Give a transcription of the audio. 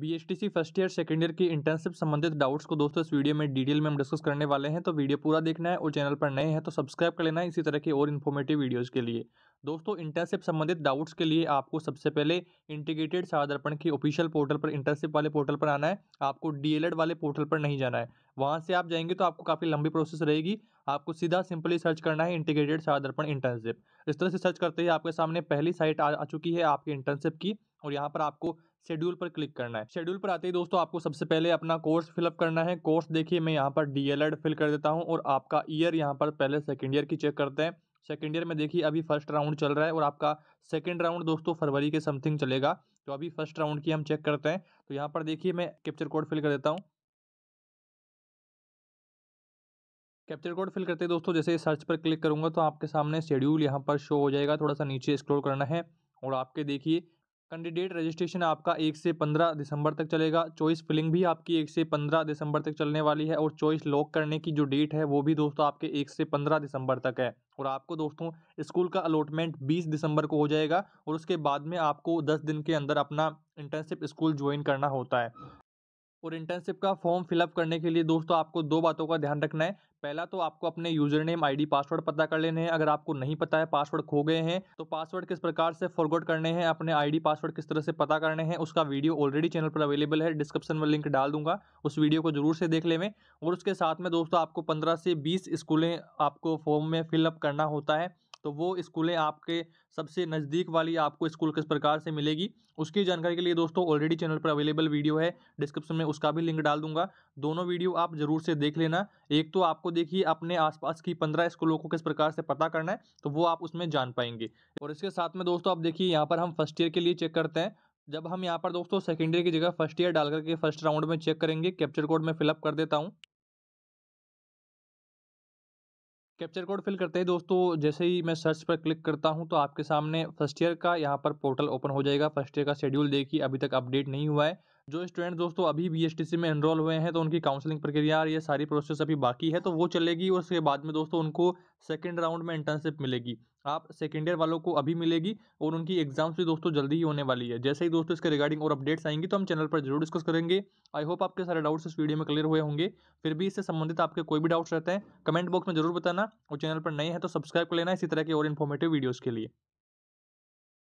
BSTC first year second year की internship संबंधित doubts को दोस्तों इस वीडियो में डिटेल में हम डिस्कस करने वाले हैं तो वीडियो पूरा देखना है और चैनल पर नए हैं तो सब्सक्राइब कर लेना है इसी तरह की और इन्फॉर्मेटिव वीडियोस के लिए दोस्तों इंटर्नशिप संबंधित डाउट्स के लिए आपको सबसे पहले इंटीग्रेटेड सादर्पण की ऑफिशियल पोर्टल पर इंटर्नशिप वाले पोर्टल पर आना है आपको डीएलएड वाले पोर्टल पर नहीं जाना है वहाँ से आप जाएंगे तो आपको काफ़ी लंबी प्रोसेस रहेगी आपको सीधा सिंपली सर्च करना है इंटीग्रेटेड सादर्पण इंटर्नशिप इस तरह से सर्च करते ही आपके सामने पहली साइट आ चुकी है आपकी इंटर्नशिप की और यहाँ पर आपको शेड्यूल पर क्लिक करना है शेड्यूल पर आते ही दोस्तों आपको सबसे पहले अपना कोर्स फिलअप करना है कोर्स देखिए मैं यहाँ पर डीएलएड फिल कर देता हूँ और आपका ईयर यहाँ पर पहले सेकेंड ईयर की चेक करते हैं सेकेंड ईयर में देखिए अभी फर्स्ट राउंड चल रहा है और आपका सेकेंड राउंड दोस्तों फरवरी के समथिंग चलेगा तो अभी फर्स्ट राउंड की हम चेक करते हैं तो यहाँ पर देखिए मैं कैप्चर कोड फिल कर देता हूँ कैप्चर कोड फिल करते हैं दोस्तों जैसे सर्च पर क्लिक करूंगा तो आपके सामने शेड्यूल यहाँ पर शो हो जाएगा थोड़ा सा नीचे स्क्रॉल करना है और आपके देखिए कैंडिडेट रजिस्ट्रेशन आपका एक से पंद्रह दिसंबर तक चलेगा चॉइस फिलिंग भी आपकी एक से पंद्रह दिसंबर तक चलने वाली है और चॉइस लॉक करने की जो डेट है वो भी दोस्तों आपके एक से पंद्रह दिसंबर तक है और आपको दोस्तों स्कूल का अलॉटमेंट बीस दिसंबर को हो जाएगा और उसके बाद में आपको दस दिन के अंदर अपना इंटर्नशिप स्कूल ज्वाइन करना होता है और इंटर्नशिप का फॉर्म फिलअप करने के लिए दोस्तों आपको दो बातों का ध्यान रखना है पहला तो आपको अपने यूजर नेम आईडी पासवर्ड पता कर लेने हैं अगर आपको नहीं पता है पासवर्ड खो गए हैं तो पासवर्ड किस प्रकार से फॉरवर्ड करने हैं अपने आईडी पासवर्ड किस तरह से पता करने हैं उसका वीडियो ऑलरेडी चैनल पर अवेलेबल है डिस्क्रिप्शन में लिंक डाल दूंगा उस वीडियो को जरूर से देख लेवें और उसके साथ में दोस्तों आपको पंद्रह से बीस स्कूलें आपको फॉर्म में फिलअप करना होता है तो वो स्कूलें आपके सबसे नज़दीक वाली आपको स्कूल किस प्रकार से मिलेगी उसकी जानकारी के लिए दोस्तों ऑलरेडी चैनल पर अवेलेबल वीडियो है डिस्क्रिप्शन में उसका भी लिंक डाल दूंगा दोनों वीडियो आप ज़रूर से देख लेना एक तो आपको देखिए अपने आसपास की पंद्रह स्कूलों को किस प्रकार से पता करना है तो वो आप उसमें जान पाएंगे और इसके साथ में दोस्तों आप देखिए यहाँ पर हम फर्स्ट ईयर के लिए चेक करते हैं जब हम यहाँ पर दोस्तों सेकेंड ईयर की जगह फर्स्ट ईयर डाल करके फर्स्ट राउंड में चेक करेंगे कैप्चर कोड में फिलअप कर देता हूँ कैप्चर कोड फिल करते हैं दोस्तों जैसे ही मैं सर्च पर क्लिक करता हूं तो आपके सामने फर्स्ट ईयर का यहाँ पर पोर्टल ओपन हो जाएगा फर्स्ट ईयर का शेड्यूल देखिए अभी तक अपडेट नहीं हुआ है जो स्टूडेंट दोस्तों अभी बी में एनरोल हुए हैं तो उनकी काउंसलिंग प्रक्रिया और ये सारी प्रोसेस अभी बाकी है तो वो चलेगी और उसके बाद में दोस्तों उनको सेकेंड राउंड में इंटर्नशिप मिलेगी आप सेकेंड ईयर वालों को अभी मिलेगी और उनकी एग्जाम्स भी दोस्तों जल्दी ही होने वाली है जैसे ही दोस्तों इसके रिगार्डिंग और अपडेट्स आएंगी तो हम चैनल पर जरूर डिस्कस करेंगे आई होप आपके सारे डाउट्स इस वीडियो में क्लियर हुए होंगे फिर भी इससे संबंधित आपके कोई भी डाउट्स रहते हैं कमेंट बॉक्स में जरूर बताना और चैनल पर नए हैं तो सब्सक्राइब कर लेना इसी तरह के और इन्फॉर्मेटिव वीडियोज़ के लिए